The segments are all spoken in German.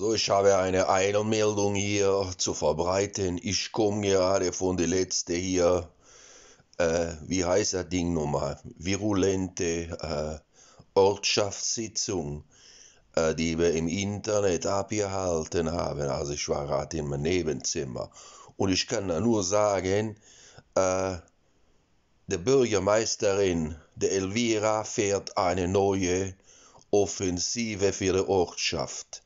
So, ich habe eine Eilmeldung hier zu verbreiten. Ich komme gerade von der letzten hier, äh, wie heißt das Ding nochmal? Virulente äh, Ortschaftssitzung, äh, die wir im Internet abgehalten haben. Also ich war gerade in meinem Nebenzimmer. Und ich kann da nur sagen, äh, der Bürgermeisterin, der Elvira, fährt eine neue Offensive für die Ortschaft.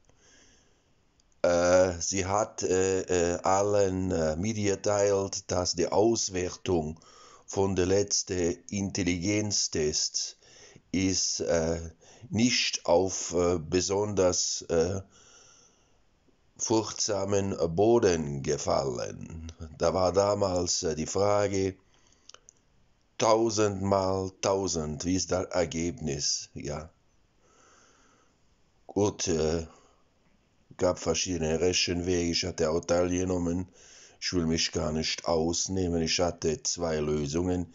Äh, sie hat äh, äh, allen mitgeteilt, dass die Auswertung von der letzten Intelligenztests ist äh, nicht auf äh, besonders äh, furchtsamen Boden gefallen. Da war damals die Frage, tausend mal tausend, wie ist das Ergebnis? Ja. Gut, gab verschiedene Rechenwege. Ich hatte auch teilgenommen. Ich will mich gar nicht ausnehmen. Ich hatte zwei Lösungen.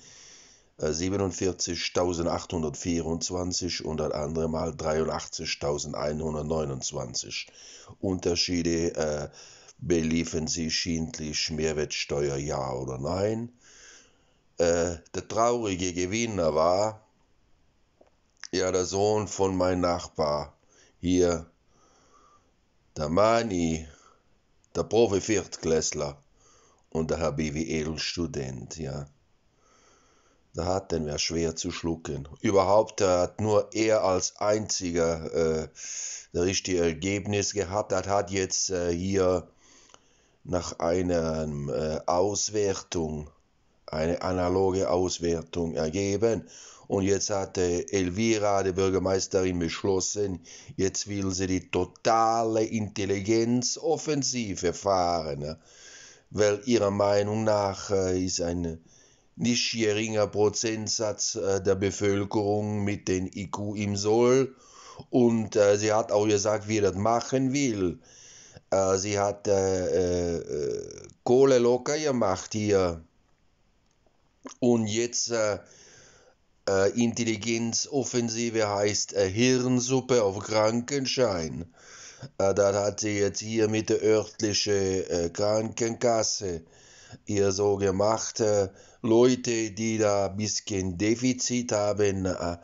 47.824 äh, und das andere Mal 83.129. Unterschiede äh, beliefen sich schindlich Mehrwertsteuer ja oder nein. Äh, der traurige Gewinner war ja der Sohn von meinem Nachbar hier der Mani, der Profi-Viertklässler und der Herr HBWL-Student, ja. Da hat den wer schwer zu schlucken. Überhaupt hat nur er als einziger äh, das richtige Ergebnis gehabt. Er hat jetzt äh, hier nach einer äh, Auswertung eine analoge Auswertung ergeben. Und jetzt hat äh, Elvira, die Bürgermeisterin, beschlossen, jetzt will sie die totale Intelligenzoffensive fahren, ne? weil ihrer Meinung nach äh, ist ein nicht geringer Prozentsatz äh, der Bevölkerung mit den IQ im Soll. Und sie hat auch gesagt, wie das machen will. sie hat Kohle locker gemacht hier und jetzt äh, äh, Intelligenzoffensive heißt äh, Hirnsuppe auf Krankenschein. Äh, da hat sie jetzt hier mit der örtlichen äh, Krankenkasse ihr so gemacht. Äh, Leute, die da ein bisschen Defizit haben, äh,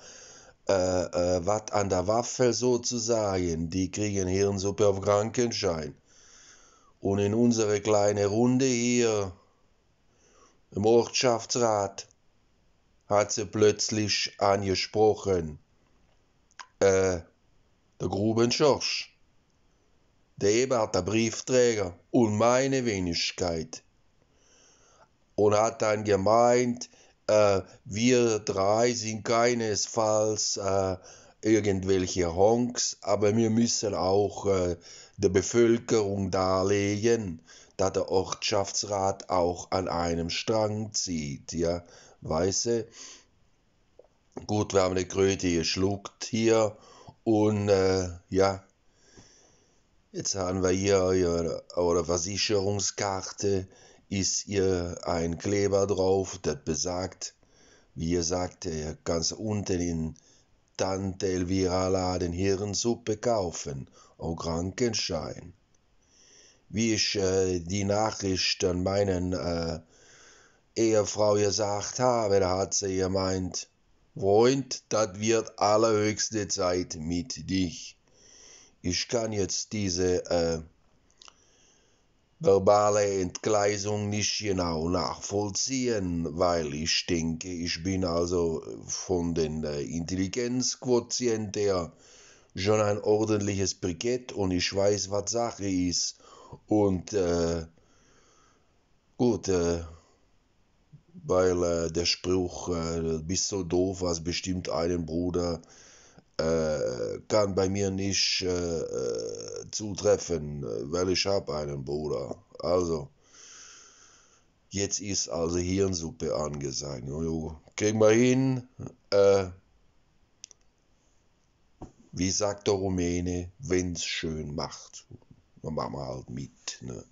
was an der Waffe sozusagen, die kriegen Hirnsuppe auf Krankenschein. Und in unserer kleinen Runde hier, im Ortschaftsrat, hat sie plötzlich angesprochen. Äh, der Grubenschorsch, der Ebert, der Briefträger und meine Wenigkeit. Und hat dann gemeint, äh, wir drei sind keinesfalls äh, irgendwelche Honks, aber wir müssen auch äh, der Bevölkerung darlegen, dass der Ortschaftsrat auch an einem Strang zieht, ja, weißt du? Gut, wir haben eine Kröte geschluckt hier und äh, ja, jetzt haben wir hier eure, eure Versicherungskarte, ist hier ein Kleber drauf, das besagt, wie ihr sagt, ganz unten in Tante Elvira laden Hirnsuppe kaufen, o Krankenschein. Wie ich äh, die Nachricht an meinen äh, Ehefrau gesagt habe, da hat sie gemeint, Freund, das wird allerhöchste Zeit mit dich. Ich kann jetzt diese äh, verbale Entgleisung nicht genau nachvollziehen, weil ich denke, ich bin also von den äh, Intelligenzquotienten her schon ein ordentliches Brikett und ich weiß, was Sache ist. Und äh, gut, äh, weil äh, der Spruch, äh, bist so doof, was bestimmt einen Bruder äh, kann bei mir nicht äh, äh zutreffen, weil ich habe einen Bruder. Also, jetzt ist also Hirnsuppe angesagt. Jo, kriegen wir hin. Äh, wie sagt der Rumäne, wenn's schön macht. Dann machen wir halt mit. Ne?